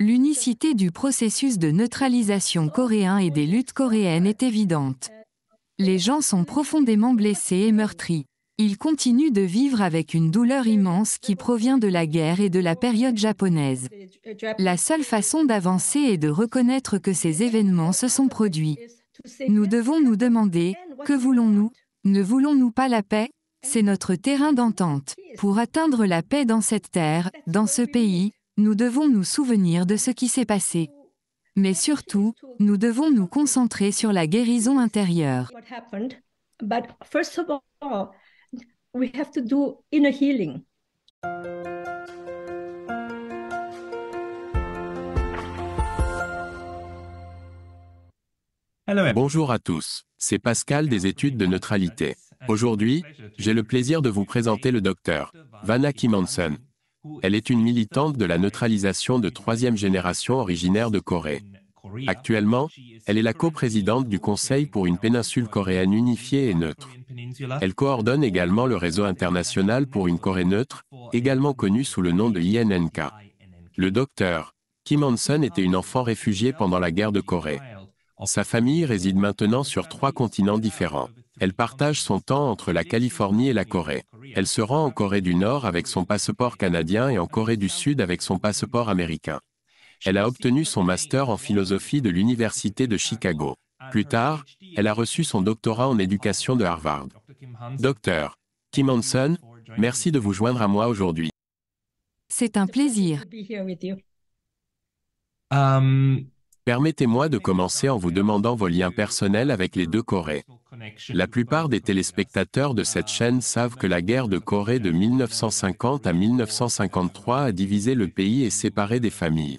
L'unicité du processus de neutralisation coréen et des luttes coréennes est évidente. Les gens sont profondément blessés et meurtris. Ils continuent de vivre avec une douleur immense qui provient de la guerre et de la période japonaise. La seule façon d'avancer est de reconnaître que ces événements se sont produits. Nous devons nous demander, que voulons-nous Ne voulons-nous pas la paix c'est notre terrain d'entente. Pour atteindre la paix dans cette terre, dans ce pays, nous devons nous souvenir de ce qui s'est passé. Mais surtout, nous devons nous concentrer sur la guérison intérieure. Bonjour à tous, c'est Pascal des études de neutralité. Aujourd'hui, j'ai le plaisir de vous présenter le docteur Kim Hansen. Elle est une militante de la neutralisation de troisième génération originaire de Corée. Actuellement, elle est la coprésidente du Conseil pour une péninsule coréenne unifiée et neutre. Elle coordonne également le réseau international pour une Corée neutre, également connu sous le nom de INNK. Le docteur Kim Hansen était une enfant réfugiée pendant la guerre de Corée. Sa famille réside maintenant sur trois continents différents. Elle partage son temps entre la Californie et la Corée. Elle se rend en Corée du Nord avec son passeport canadien et en Corée du Sud avec son passeport américain. Elle a obtenu son master en philosophie de l'Université de Chicago. Plus tard, elle a reçu son doctorat en éducation de Harvard. Docteur Kim Hansen, merci de vous joindre à moi aujourd'hui. C'est un plaisir. Euh, Permettez-moi de commencer en vous demandant vos liens personnels avec les deux Corées. La plupart des téléspectateurs de cette chaîne savent que la guerre de Corée de 1950 à 1953 a divisé le pays et séparé des familles.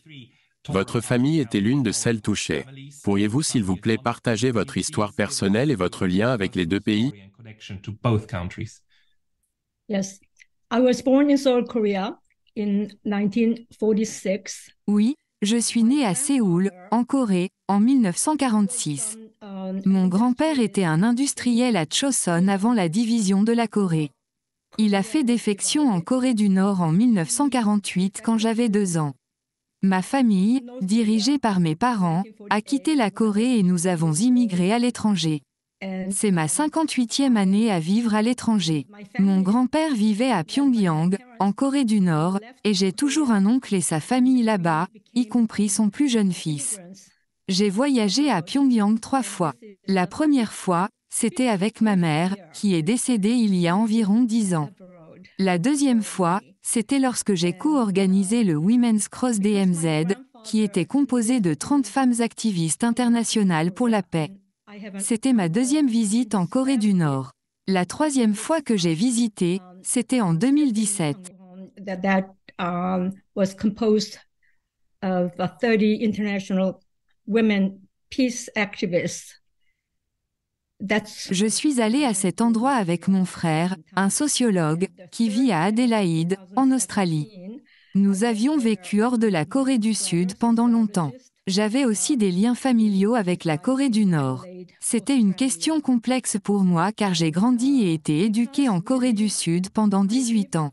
Votre famille était l'une de celles touchées. Pourriez-vous, s'il vous plaît, partager votre histoire personnelle et votre lien avec les deux pays Oui, je suis née à Séoul, en Corée, en 1946. Mon grand-père était un industriel à Choson avant la division de la Corée. Il a fait défection en Corée du Nord en 1948 quand j'avais deux ans. Ma famille, dirigée par mes parents, a quitté la Corée et nous avons immigré à l'étranger. C'est ma 58e année à vivre à l'étranger. Mon grand-père vivait à Pyongyang, en Corée du Nord, et j'ai toujours un oncle et sa famille là-bas, y compris son plus jeune fils. J'ai voyagé à Pyongyang trois fois. La première fois, c'était avec ma mère, qui est décédée il y a environ dix ans. La deuxième fois, c'était lorsque j'ai co-organisé le Women's Cross DMZ, qui était composé de 30 femmes activistes internationales pour la paix. C'était ma deuxième visite en Corée du Nord. La troisième fois que j'ai visité, c'était en 2017 women peace Je suis allée à cet endroit avec mon frère, un sociologue, qui vit à Adélaïde, en Australie. Nous avions vécu hors de la Corée du Sud pendant longtemps. J'avais aussi des liens familiaux avec la Corée du Nord. C'était une question complexe pour moi car j'ai grandi et été éduquée en Corée du Sud pendant 18 ans.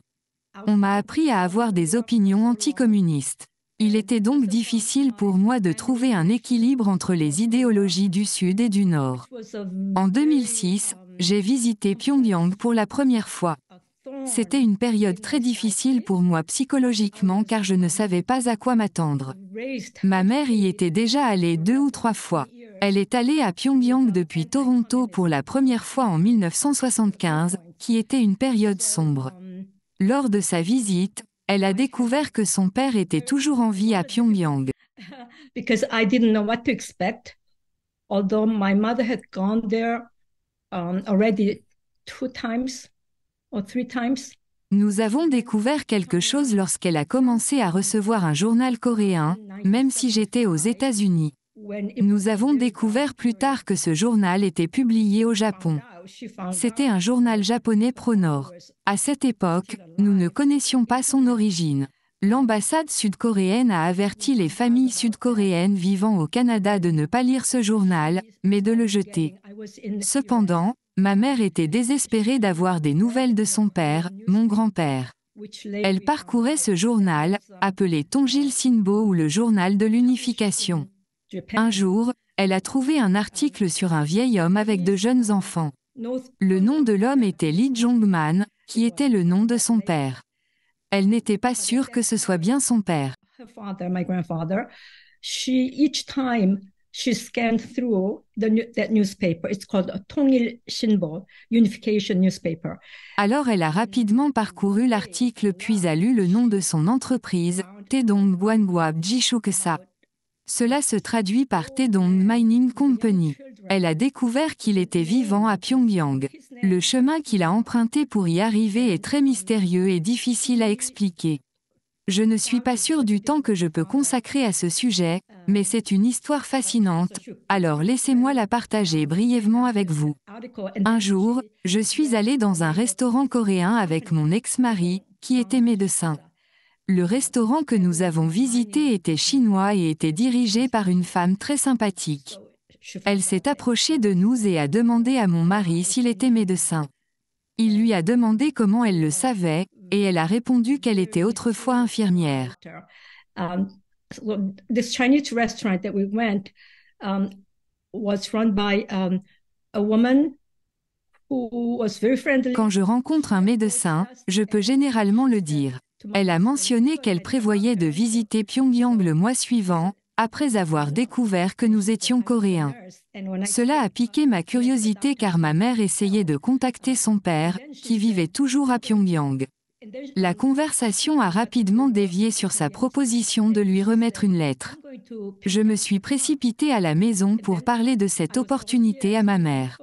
On m'a appris à avoir des opinions anticommunistes. Il était donc difficile pour moi de trouver un équilibre entre les idéologies du Sud et du Nord. En 2006, j'ai visité Pyongyang pour la première fois. C'était une période très difficile pour moi psychologiquement car je ne savais pas à quoi m'attendre. Ma mère y était déjà allée deux ou trois fois. Elle est allée à Pyongyang depuis Toronto pour la première fois en 1975, qui était une période sombre. Lors de sa visite, elle a découvert que son père était toujours en vie à Pyongyang. Nous avons découvert quelque chose lorsqu'elle a commencé à recevoir un journal coréen, même si j'étais aux États-Unis. Nous avons découvert plus tard que ce journal était publié au Japon. C'était un journal japonais pro-Nord. À cette époque, nous ne connaissions pas son origine. L'ambassade sud-coréenne a averti les familles sud-coréennes vivant au Canada de ne pas lire ce journal, mais de le jeter. Cependant, ma mère était désespérée d'avoir des nouvelles de son père, mon grand-père. Elle parcourait ce journal, appelé Tongil Sinbo ou le journal de l'unification. Un jour, elle a trouvé un article sur un vieil homme avec de jeunes enfants. Le nom de l'homme était Lee Jongman, qui était le nom de son père. Elle n'était pas sûre que ce soit bien son père. Alors elle a rapidement parcouru l'article puis a lu le nom de son entreprise, Tedong Jishukesa. Cela se traduit par Tedong Mining Company. Elle a découvert qu'il était vivant à Pyongyang. Le chemin qu'il a emprunté pour y arriver est très mystérieux et difficile à expliquer. Je ne suis pas sûre du temps que je peux consacrer à ce sujet, mais c'est une histoire fascinante, alors laissez-moi la partager brièvement avec vous. Un jour, je suis allée dans un restaurant coréen avec mon ex-mari, qui était médecin. Le restaurant que nous avons visité était chinois et était dirigé par une femme très sympathique. Elle s'est approchée de nous et a demandé à mon mari s'il était médecin. Il lui a demandé comment elle le savait, et elle a répondu qu'elle était autrefois infirmière. Um, Quand je rencontre un médecin, je peux généralement le dire. Elle a mentionné qu'elle prévoyait de visiter Pyongyang le mois suivant, après avoir découvert que nous étions coréens. Cela a piqué ma curiosité car ma mère essayait de contacter son père, qui vivait toujours à Pyongyang. La conversation a rapidement dévié sur sa proposition de lui remettre une lettre. Je me suis précipitée à la maison pour parler de cette opportunité à ma mère.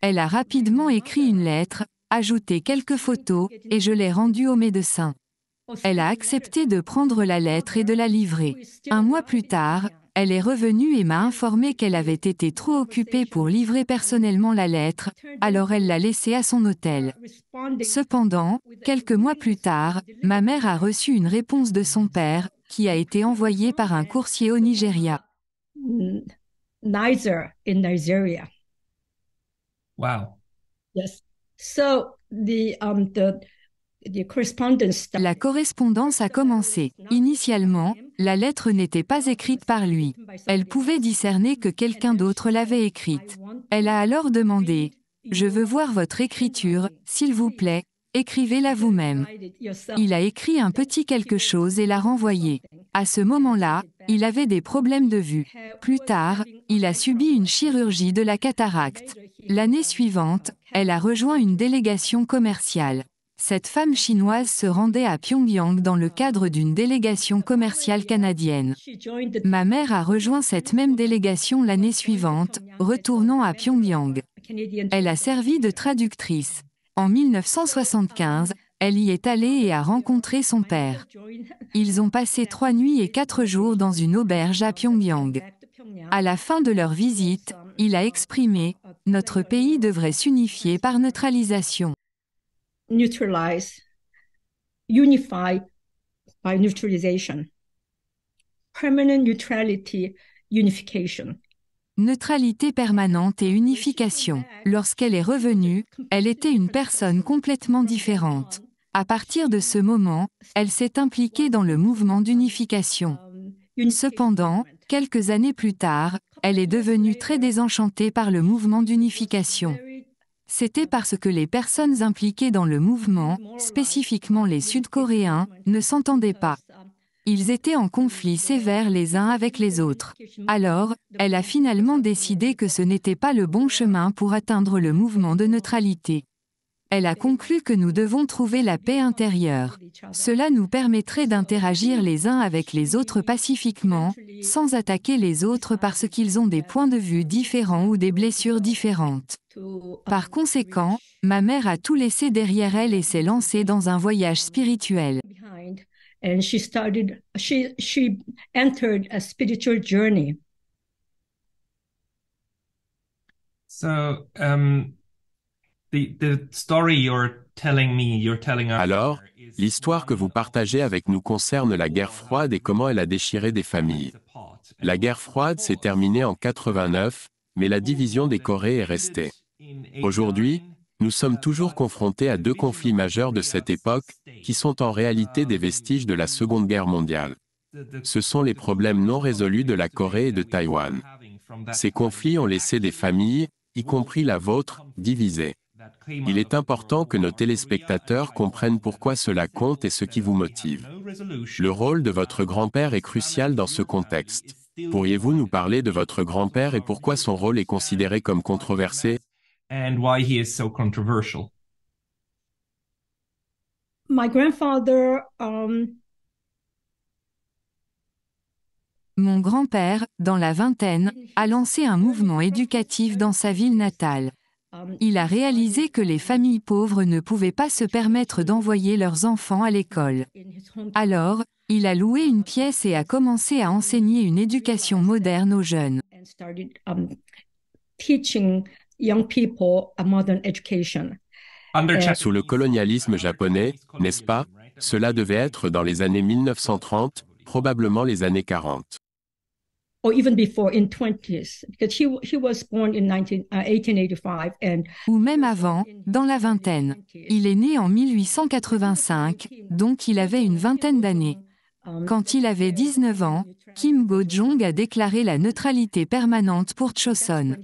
Elle a rapidement écrit une lettre, ajouté quelques photos, et je l'ai rendue au médecin. Elle a accepté de prendre la lettre et de la livrer. Un mois plus tard, elle est revenue et m'a informé qu'elle avait été trop occupée pour livrer personnellement la lettre, alors elle l'a laissée à son hôtel. Cependant, quelques mois plus tard, ma mère a reçu une réponse de son père, qui a été envoyée par un coursier au Nigeria. Nigeria. Wow. Yes. So the um the la correspondance a commencé. Initialement, la lettre n'était pas écrite par lui. Elle pouvait discerner que quelqu'un d'autre l'avait écrite. Elle a alors demandé ⁇ Je veux voir votre écriture, s'il vous plaît, écrivez-la vous-même. Il a écrit un petit quelque chose et l'a renvoyé. À ce moment-là, il avait des problèmes de vue. Plus tard, il a subi une chirurgie de la cataracte. L'année suivante, elle a rejoint une délégation commerciale. Cette femme chinoise se rendait à Pyongyang dans le cadre d'une délégation commerciale canadienne. Ma mère a rejoint cette même délégation l'année suivante, retournant à Pyongyang. Elle a servi de traductrice. En 1975, elle y est allée et a rencontré son père. Ils ont passé trois nuits et quatre jours dans une auberge à Pyongyang. À la fin de leur visite, il a exprimé ⁇ Notre pays devrait s'unifier par neutralisation ⁇ neutralize, unify by neutralization. Permanent neutrality, unification. Neutralité permanente et unification. Lorsqu'elle est revenue, elle était une personne complètement différente. À partir de ce moment, elle s'est impliquée dans le mouvement d'unification. Cependant, quelques années plus tard, elle est devenue très désenchantée par le mouvement d'unification c'était parce que les personnes impliquées dans le mouvement, spécifiquement les Sud-Coréens, ne s'entendaient pas. Ils étaient en conflit sévère les uns avec les autres. Alors, elle a finalement décidé que ce n'était pas le bon chemin pour atteindre le mouvement de neutralité. Elle a conclu que nous devons trouver la paix intérieure. Cela nous permettrait d'interagir les uns avec les autres pacifiquement, sans attaquer les autres parce qu'ils ont des points de vue différents ou des blessures différentes. Par conséquent, ma mère a tout laissé derrière elle et s'est lancée dans un voyage spirituel. So, alors, l'histoire que vous partagez avec nous concerne la guerre froide et comment elle a déchiré des familles. La guerre froide s'est terminée en 89, mais la division des Corées est restée. Aujourd'hui, nous sommes toujours confrontés à deux conflits majeurs de cette époque, qui sont en réalité des vestiges de la Seconde Guerre mondiale. Ce sont les problèmes non résolus de la Corée et de Taïwan. Ces conflits ont laissé des familles, y compris la vôtre, divisées. Il est important que nos téléspectateurs comprennent pourquoi cela compte et ce qui vous motive. Le rôle de votre grand-père est crucial dans ce contexte. Pourriez-vous nous parler de votre grand-père et pourquoi son rôle est considéré comme controversé um, Mon grand-père, dans la vingtaine, a lancé un mouvement éducatif dans sa ville natale. Il a réalisé que les familles pauvres ne pouvaient pas se permettre d'envoyer leurs enfants à l'école. Alors, il a loué une pièce et a commencé à enseigner une éducation moderne aux jeunes. Um, Sous le colonialisme japonais, n'est-ce pas Cela devait être dans les années 1930, probablement les années 40 even before in 20s, because he, was born in uh, and... Ou même avant, dans la vingtaine. Il est né en 1885, donc il avait une vingtaine d'années. Quand il avait 19 ans, Kim Go-jong a déclaré la neutralité permanente pour Choson.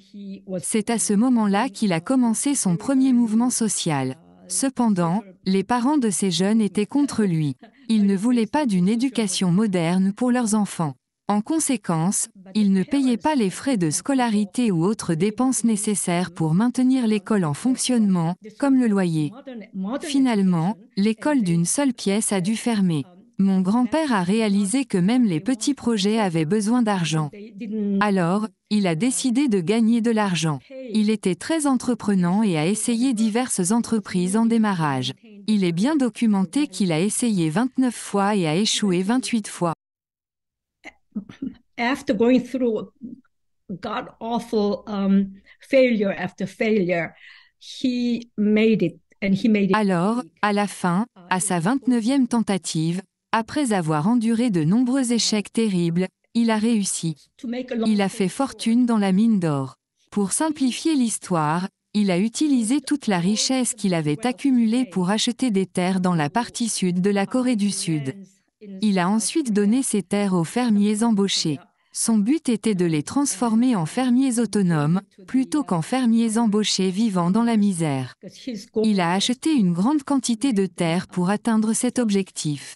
C'est à ce moment-là qu'il a commencé son premier mouvement social. Cependant, les parents de ces jeunes étaient contre lui. Ils ne voulaient pas d'une éducation moderne pour leurs enfants. En conséquence, il ne payait pas les frais de scolarité ou autres dépenses nécessaires pour maintenir l'école en fonctionnement, comme le loyer. Finalement, l'école d'une seule pièce a dû fermer. Mon grand-père a réalisé que même les petits projets avaient besoin d'argent. Alors, il a décidé de gagner de l'argent. Il était très entreprenant et a essayé diverses entreprises en démarrage. Il est bien documenté qu'il a essayé 29 fois et a échoué 28 fois after going through god awful um, failure after failure, he made it Alors, à la fin, à sa 29e tentative, après avoir enduré de nombreux échecs terribles, il a réussi. Il a fait fortune dans la mine d'or. Pour simplifier l'histoire, il a utilisé toute la richesse qu'il avait accumulée pour acheter des terres dans la partie sud de la Corée du Sud. Il a ensuite donné ses terres aux fermiers embauchés. Son but était de les transformer en fermiers autonomes, plutôt qu'en fermiers embauchés vivant dans la misère. Il a acheté une grande quantité de terres pour atteindre cet objectif.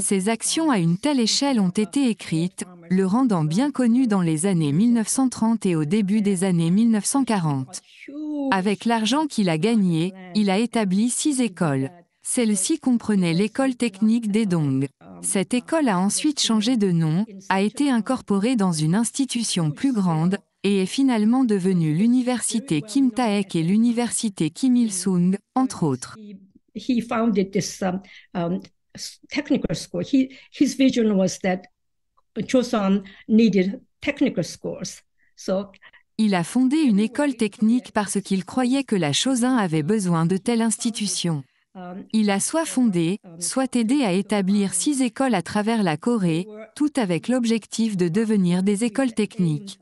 Ses actions à une telle échelle ont été écrites, le rendant bien connu dans les années 1930 et au début des années 1940. Avec l'argent qu'il a gagné, il a établi six écoles. celles ci comprenaient l'école technique des Dong. Cette école a ensuite changé de nom, a été incorporée dans une institution plus grande, et est finalement devenue l'université Kim Taek et l'université Kim Il-sung, entre autres. il a fondé une école technique parce qu'il croyait que la Chosun avait besoin de telles institution. Il a soit fondé, soit aidé à établir six écoles à travers la Corée, tout avec l'objectif de devenir des écoles techniques.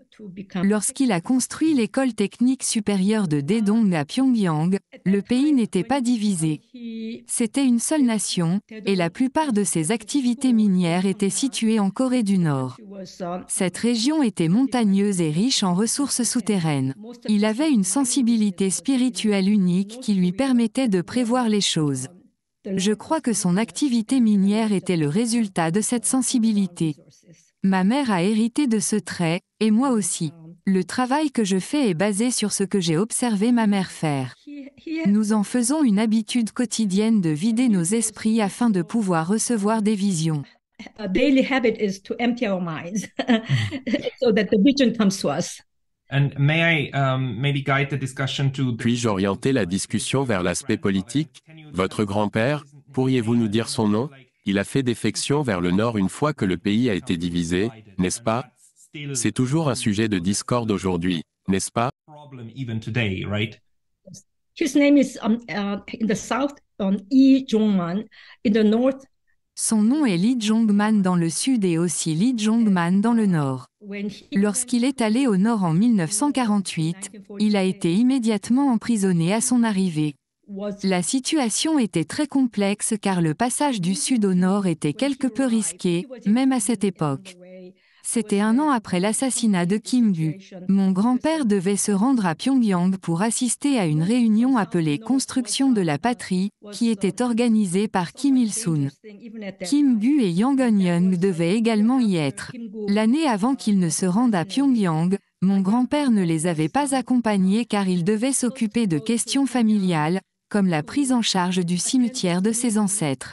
Lorsqu'il a construit l'école technique supérieure de Daedong à Pyongyang, le pays n'était pas divisé. C'était une seule nation, et la plupart de ses activités minières étaient situées en Corée du Nord. Cette région était montagneuse et riche en ressources souterraines. Il avait une sensibilité spirituelle unique qui lui permettait de prévoir les choses. Je crois que son activité minière était le résultat de cette sensibilité. Ma mère a hérité de ce trait, et moi aussi. Le travail que je fais est basé sur ce que j'ai observé ma mère faire. Nous en faisons une habitude quotidienne de vider nos esprits afin de pouvoir recevoir des visions. Puis-je orienter la discussion vers l'aspect politique Votre grand-père, pourriez-vous nous dire son nom il a fait défection vers le nord une fois que le pays a été divisé, n'est-ce pas C'est toujours un sujet de discorde aujourd'hui, n'est-ce pas son nom est Lee jong dans le sud et aussi Lee jong dans le nord. Lorsqu'il est allé au nord en 1948, il a été immédiatement emprisonné à son arrivée. La situation était très complexe car le passage du sud au nord était quelque peu risqué, même à cette époque. C'était un an après l'assassinat de Kim Gu. Mon grand-père devait se rendre à Pyongyang pour assister à une réunion appelée Construction de la patrie, qui était organisée par Kim il sun Kim Gu et Yang Eun-young devaient également y être. L'année avant qu'ils ne se rendent à Pyongyang, mon grand-père ne les avait pas accompagnés car il devait s'occuper de questions familiales, comme la prise en charge du cimetière de ses ancêtres.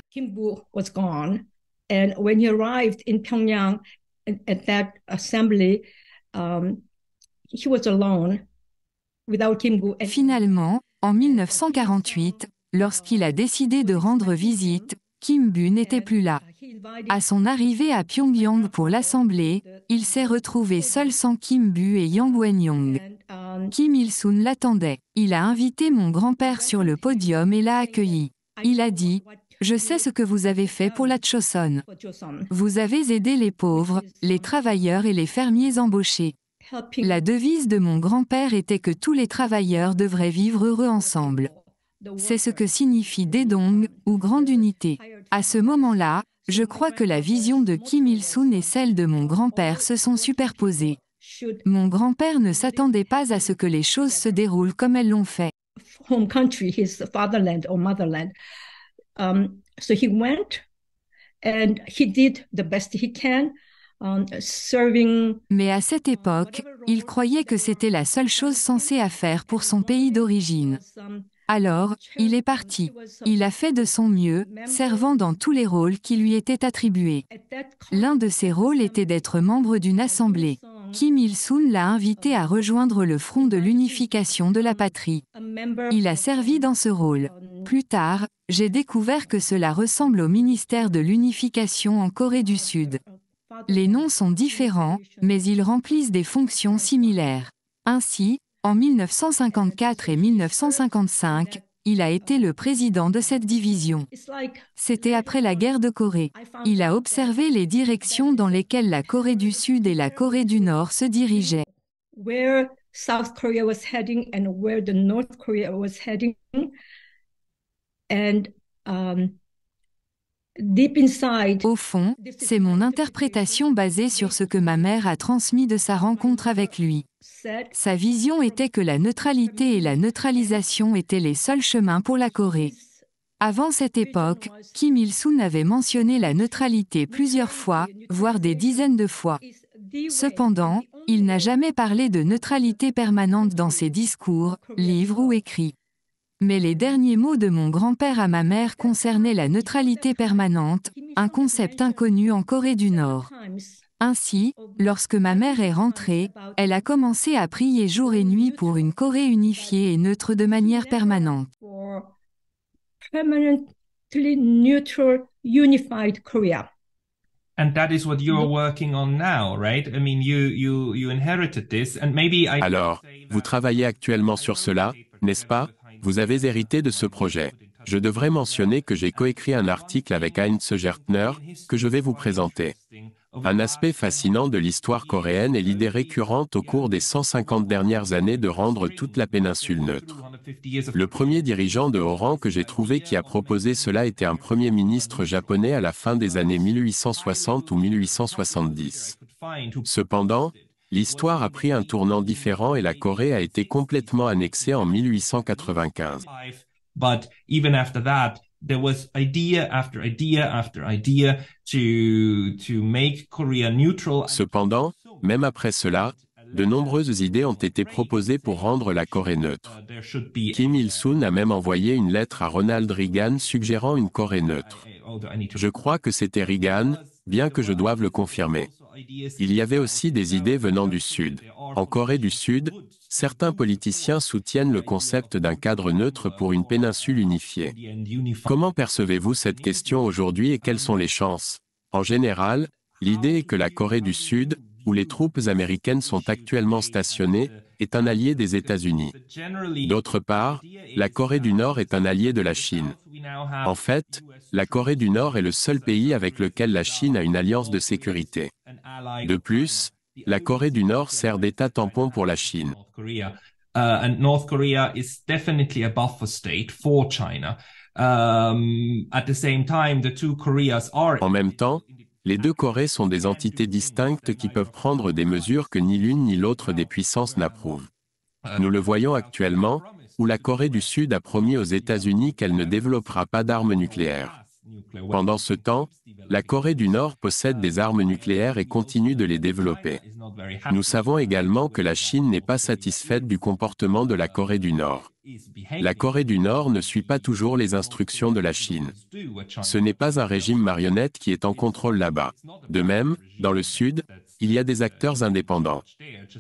Finalement, en 1948, lorsqu'il a décidé de rendre visite, Kim Bu n'était plus là. À son arrivée à Pyongyang pour l'Assemblée, il s'est retrouvé seul sans Kim Bu et Yang Wen-yong. Kim il sun l'attendait. Il a invité mon grand-père sur le podium et l'a accueilli. Il a dit Je sais ce que vous avez fait pour la Choson. Vous avez aidé les pauvres, les travailleurs et les fermiers embauchés. La devise de mon grand-père était que tous les travailleurs devraient vivre heureux ensemble. C'est ce que signifie Dédong, ou grande unité. À ce moment-là, je crois que la vision de Kim Il-sung et celle de mon grand-père se sont superposées. Mon grand-père ne s'attendait pas à ce que les choses se déroulent comme elles l'ont fait. Mais à cette époque, il croyait que c'était la seule chose censée à faire pour son pays d'origine. Alors, il est parti. Il a fait de son mieux, servant dans tous les rôles qui lui étaient attribués. L'un de ses rôles était d'être membre d'une assemblée. Kim Il-sung l'a invité à rejoindre le front de l'unification de la patrie. Il a servi dans ce rôle. Plus tard, j'ai découvert que cela ressemble au ministère de l'unification en Corée du Sud. Les noms sont différents, mais ils remplissent des fonctions similaires. Ainsi, en 1954 et 1955, il a été le président de cette division. C'était après la guerre de Corée. Il a observé les directions dans lesquelles la Corée du Sud et la Corée du Nord se dirigeaient. Au fond, c'est mon interprétation basée sur ce que ma mère a transmis de sa rencontre avec lui. Sa vision était que la neutralité et la neutralisation étaient les seuls chemins pour la Corée. Avant cette époque, Kim Il-sung avait mentionné la neutralité plusieurs fois, voire des dizaines de fois. Cependant, il n'a jamais parlé de neutralité permanente dans ses discours, livres ou écrits. Mais les derniers mots de mon grand-père à ma mère concernaient la neutralité permanente, un concept inconnu en Corée du Nord. Ainsi, lorsque ma mère est rentrée, elle a commencé à prier jour et nuit pour une Corée unifiée et neutre de manière permanente. Alors, vous travaillez actuellement sur cela, n'est-ce pas? Vous avez hérité de ce projet. Je devrais mentionner que j'ai coécrit un article avec Heinz Gertner, que je vais vous présenter. Un aspect fascinant de l'histoire coréenne est l'idée récurrente au cours des 150 dernières années de rendre toute la péninsule neutre. Le premier dirigeant de haut rang que j'ai trouvé qui a proposé cela était un premier ministre japonais à la fin des années 1860 ou 1870. Cependant, L'histoire a pris un tournant différent et la Corée a été complètement annexée en 1895. Cependant, même après cela, de nombreuses idées ont été proposées pour rendre la Corée neutre. Uh, Kim Il-sung a même envoyé une lettre à Ronald Reagan suggérant une Corée neutre. Je crois que c'était Reagan, bien que je doive le confirmer. Il y avait aussi des idées venant du Sud. En Corée du Sud, certains politiciens soutiennent le concept d'un cadre neutre pour une péninsule unifiée. Comment percevez-vous cette question aujourd'hui et quelles sont les chances En général, l'idée est que la Corée du Sud, où les troupes américaines sont actuellement stationnées, est un allié des États-Unis. D'autre part, la Corée du Nord est un allié de la Chine. En fait, la Corée du Nord est le seul pays avec lequel la Chine a une alliance de sécurité. De plus, la Corée du Nord sert d'État tampon pour la Chine. En même temps, les deux Corées sont des entités distinctes qui peuvent prendre des mesures que ni l'une ni l'autre des puissances n'approuvent. Nous le voyons actuellement, où la Corée du Sud a promis aux États-Unis qu'elle ne développera pas d'armes nucléaires. Pendant ce temps, la Corée du Nord possède des armes nucléaires et continue de les développer. Nous savons également que la Chine n'est pas satisfaite du comportement de la Corée du Nord. La Corée du Nord ne suit pas toujours les instructions de la Chine. Ce n'est pas un régime marionnette qui est en contrôle là-bas. De même, dans le Sud, il y a des acteurs indépendants.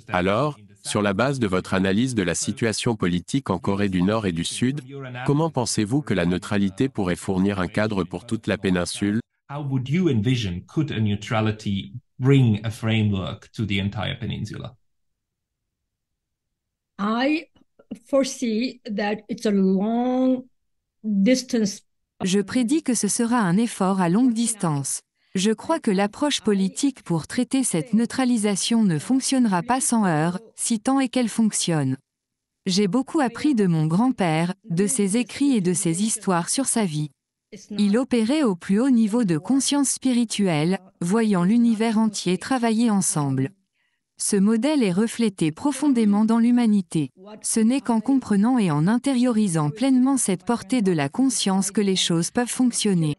Alors, sur la base de votre analyse de la situation politique en Corée du Nord et du Sud, comment pensez-vous que la neutralité pourrait fournir un cadre pour toute la péninsule je prédis que ce sera un effort à longue distance. Je crois que l'approche politique pour traiter cette neutralisation ne fonctionnera pas sans heurts, si tant est qu'elle fonctionne. J'ai beaucoup appris de mon grand-père, de ses écrits et de ses histoires sur sa vie. Il opérait au plus haut niveau de conscience spirituelle, voyant l'univers entier travailler ensemble. Ce modèle est reflété profondément dans l'humanité. Ce n'est qu'en comprenant et en intériorisant pleinement cette portée de la conscience que les choses peuvent fonctionner.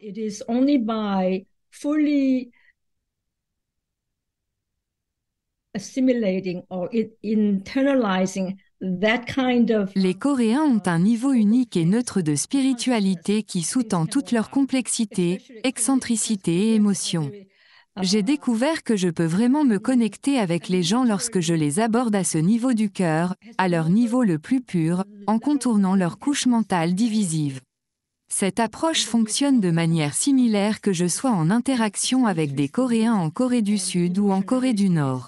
Les Coréens ont un niveau unique et neutre de spiritualité qui sous-tend toute leur complexité, excentricité et émotion. J'ai découvert que je peux vraiment me connecter avec les gens lorsque je les aborde à ce niveau du cœur, à leur niveau le plus pur, en contournant leur couche mentale divisive. Cette approche fonctionne de manière similaire que je sois en interaction avec des Coréens en Corée du Sud ou en Corée du Nord.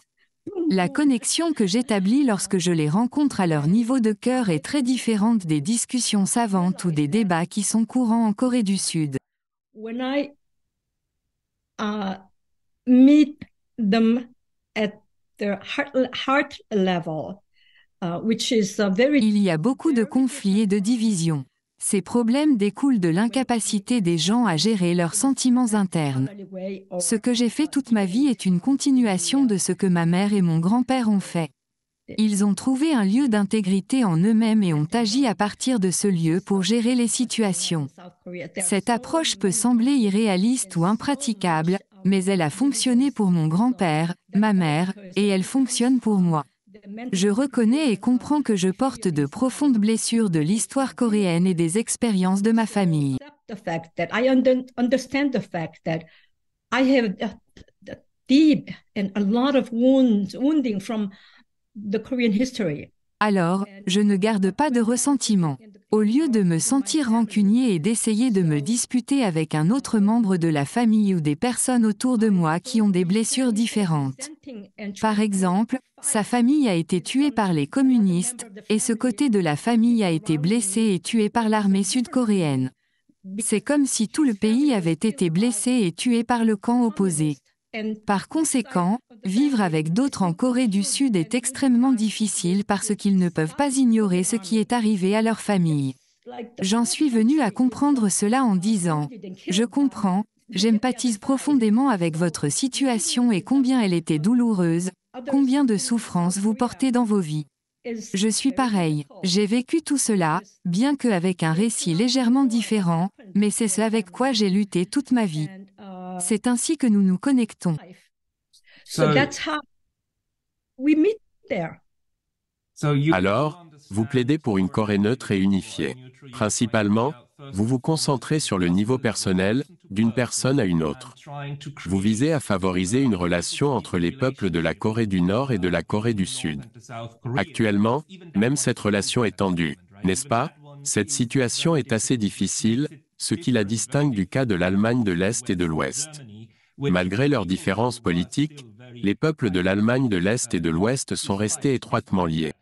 La connexion que j'établis lorsque je les rencontre à leur niveau de cœur est très différente des discussions savantes ou des débats qui sont courants en Corée du Sud. Uh, il y a beaucoup de conflits et de divisions. Ces problèmes découlent de l'incapacité des gens à gérer leurs sentiments internes. Ce que j'ai fait toute ma vie est une continuation de ce que ma mère et mon grand-père ont fait. Ils ont trouvé un lieu d'intégrité en eux-mêmes et ont agi à partir de ce lieu pour gérer les situations. Cette approche peut sembler irréaliste ou impraticable, mais elle a fonctionné pour mon grand-père, ma mère, et elle fonctionne pour moi. Je reconnais et comprends que je porte de profondes blessures de l'histoire coréenne et des expériences de ma famille. Alors, je ne garde pas de ressentiment. Au lieu de me sentir rancunier et d'essayer de me disputer avec un autre membre de la famille ou des personnes autour de moi qui ont des blessures différentes. Par exemple, sa famille a été tuée par les communistes, et ce côté de la famille a été blessé et tué par l'armée sud-coréenne. C'est comme si tout le pays avait été blessé et tué par le camp opposé. Par conséquent, vivre avec d'autres en Corée du Sud est extrêmement difficile parce qu'ils ne peuvent pas ignorer ce qui est arrivé à leur famille. J'en suis venu à comprendre cela en disant, je comprends, j'empathise profondément avec votre situation et combien elle était douloureuse, combien de souffrances vous portez dans vos vies. Je suis pareil, j'ai vécu tout cela, bien qu'avec un récit légèrement différent, mais c'est ce avec quoi j'ai lutté toute ma vie. C'est ainsi que nous nous connectons. Alors, vous plaidez pour une Corée neutre et unifiée. Principalement, vous vous concentrez sur le niveau personnel, d'une personne à une autre. Vous visez à favoriser une relation entre les peuples de la Corée du Nord et de la Corée du Sud. Actuellement, même cette relation est tendue, n'est-ce pas Cette situation est assez difficile, ce qui la distingue du cas de l'Allemagne de l'Est et de l'Ouest. Malgré leurs différences politiques, les peuples de l'Allemagne de l'Est et de l'Ouest sont restés étroitement liés.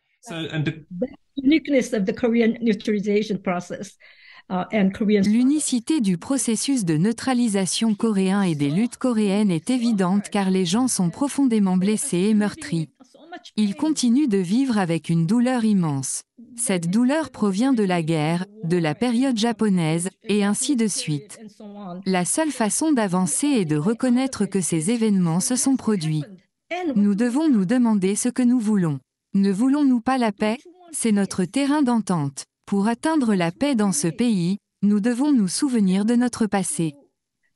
L'unicité du processus de neutralisation coréen et des luttes coréennes est évidente car les gens sont profondément blessés et meurtris. Il continue de vivre avec une douleur immense. Cette douleur provient de la guerre, de la période japonaise, et ainsi de suite. La seule façon d'avancer est de reconnaître que ces événements se sont produits. Nous devons nous demander ce que nous voulons. Ne voulons-nous pas la paix C'est notre terrain d'entente. Pour atteindre la paix dans ce pays, nous devons nous souvenir de notre passé.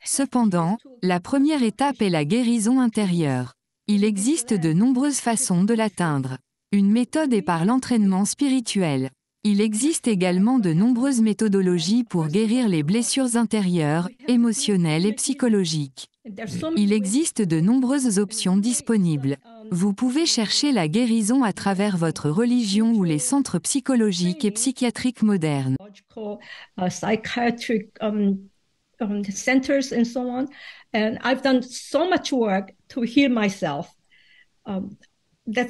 Cependant, la première étape est la guérison intérieure. Il existe de nombreuses façons de l'atteindre. Une méthode est par l'entraînement spirituel. Il existe également de nombreuses méthodologies pour guérir les blessures intérieures, émotionnelles et psychologiques. Il existe de nombreuses options disponibles. Vous pouvez chercher la guérison à travers votre religion ou les centres psychologiques et psychiatriques modernes. Euh,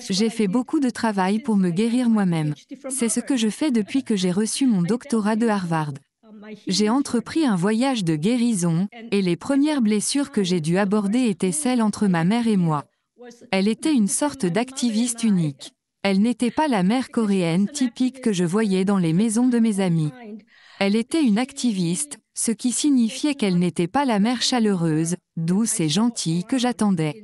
j'ai fait beaucoup de travail pour me guérir moi-même. C'est ce que je fais depuis que j'ai reçu mon doctorat de Harvard. Um, j'ai entrepris un voyage de guérison, et les premières blessures que j'ai dû aborder étaient celles entre ma mère et moi. Elle était une sorte d'activiste unique. Elle n'était pas la mère coréenne typique que je voyais dans les maisons de mes amis. Elle était une activiste, ce qui signifiait qu'elle n'était pas la mère chaleureuse, douce et gentille que j'attendais.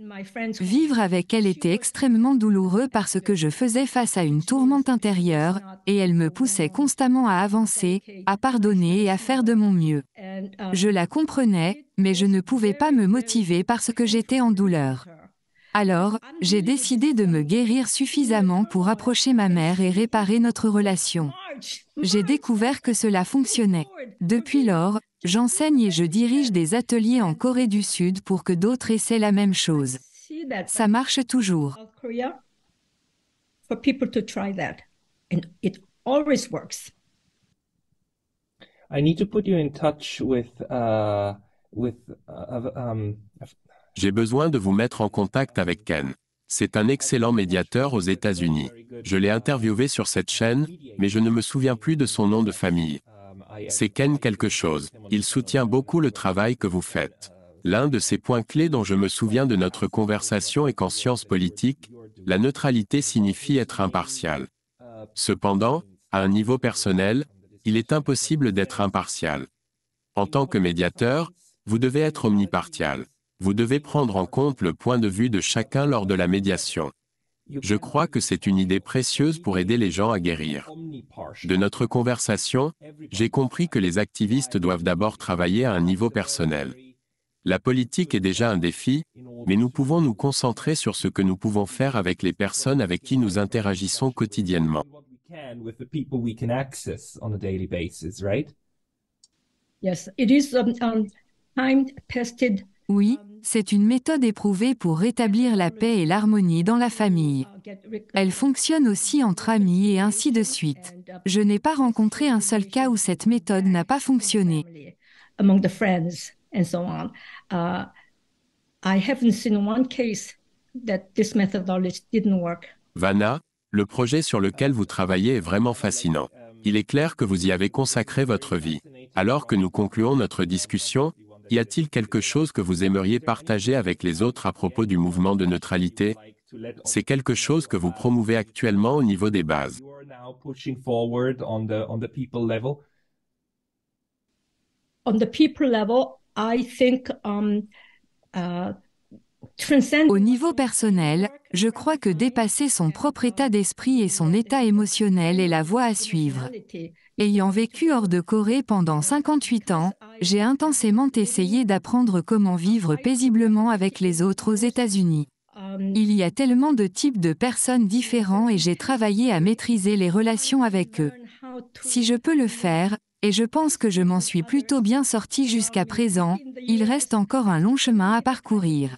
Vivre avec elle était extrêmement douloureux parce que je faisais face à une tourmente intérieure, et elle me poussait constamment à avancer, à pardonner et à faire de mon mieux. Je la comprenais, mais je ne pouvais pas me motiver parce que j'étais en douleur. Alors, j'ai décidé de me guérir suffisamment pour approcher ma mère et réparer notre relation. J'ai découvert que cela fonctionnait. Depuis lors, j'enseigne et je dirige des ateliers en Corée du Sud pour que d'autres essaient la même chose. Ça marche toujours. J'ai besoin de vous mettre en contact avec Ken. C'est un excellent médiateur aux États-Unis. Je l'ai interviewé sur cette chaîne, mais je ne me souviens plus de son nom de famille c'est Ken quelque chose. Il soutient beaucoup le travail que vous faites. L'un de ces points clés dont je me souviens de notre conversation est qu'en sciences politiques, la neutralité signifie être impartial. Cependant, à un niveau personnel, il est impossible d'être impartial. En tant que médiateur, vous devez être omnipartial. Vous devez prendre en compte le point de vue de chacun lors de la médiation. Je crois que c'est une idée précieuse pour aider les gens à guérir. De notre conversation, j'ai compris que les activistes doivent d'abord travailler à un niveau personnel. La politique est déjà un défi, mais nous pouvons nous concentrer sur ce que nous pouvons faire avec les personnes avec qui nous interagissons quotidiennement. Um, um, oui, c'est une méthode éprouvée pour rétablir la paix et l'harmonie dans la famille. Elle fonctionne aussi entre amis et ainsi de suite. Je n'ai pas rencontré un seul cas où cette méthode n'a pas fonctionné. Vanna, le projet sur lequel vous travaillez est vraiment fascinant. Il est clair que vous y avez consacré votre vie. Alors que nous concluons notre discussion, y a-t-il quelque chose que vous aimeriez partager avec les autres à propos du mouvement de neutralité C'est quelque chose que vous promouvez actuellement au niveau des bases. Au niveau personnel, je crois que dépasser son propre état d'esprit et son état émotionnel est la voie à suivre. Ayant vécu hors de Corée pendant 58 ans, j'ai intensément essayé d'apprendre comment vivre paisiblement avec les autres aux États-Unis. Il y a tellement de types de personnes différents et j'ai travaillé à maîtriser les relations avec eux. Si je peux le faire, et je pense que je m'en suis plutôt bien sorti jusqu'à présent, il reste encore un long chemin à parcourir.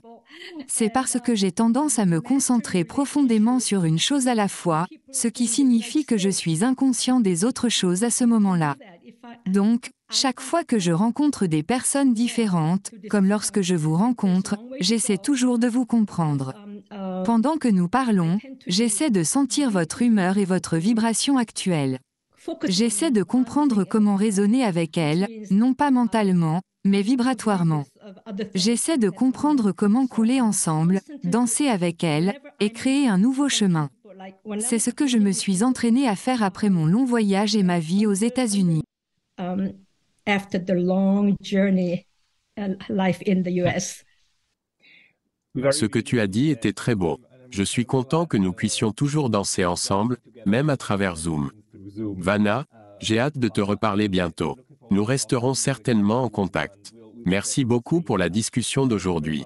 C'est parce que j'ai tendance à me concentrer profondément sur une chose à la fois, ce qui signifie que je suis inconscient des autres choses à ce moment-là. Donc, chaque fois que je rencontre des personnes différentes, comme lorsque je vous rencontre, j'essaie toujours de vous comprendre. Pendant que nous parlons, j'essaie de sentir votre humeur et votre vibration actuelle. J'essaie de comprendre comment raisonner avec elle, non pas mentalement, mais vibratoirement. J'essaie de comprendre comment couler ensemble, danser avec elle, et créer un nouveau chemin. C'est ce que je me suis entraînée à faire après mon long voyage et ma vie aux États-Unis. Um, uh, ce que tu as dit était très beau. Je suis content que nous puissions toujours danser ensemble, même à travers Zoom. Vanna, j'ai hâte de te reparler bientôt. Nous resterons certainement en contact. Merci beaucoup pour la discussion d'aujourd'hui.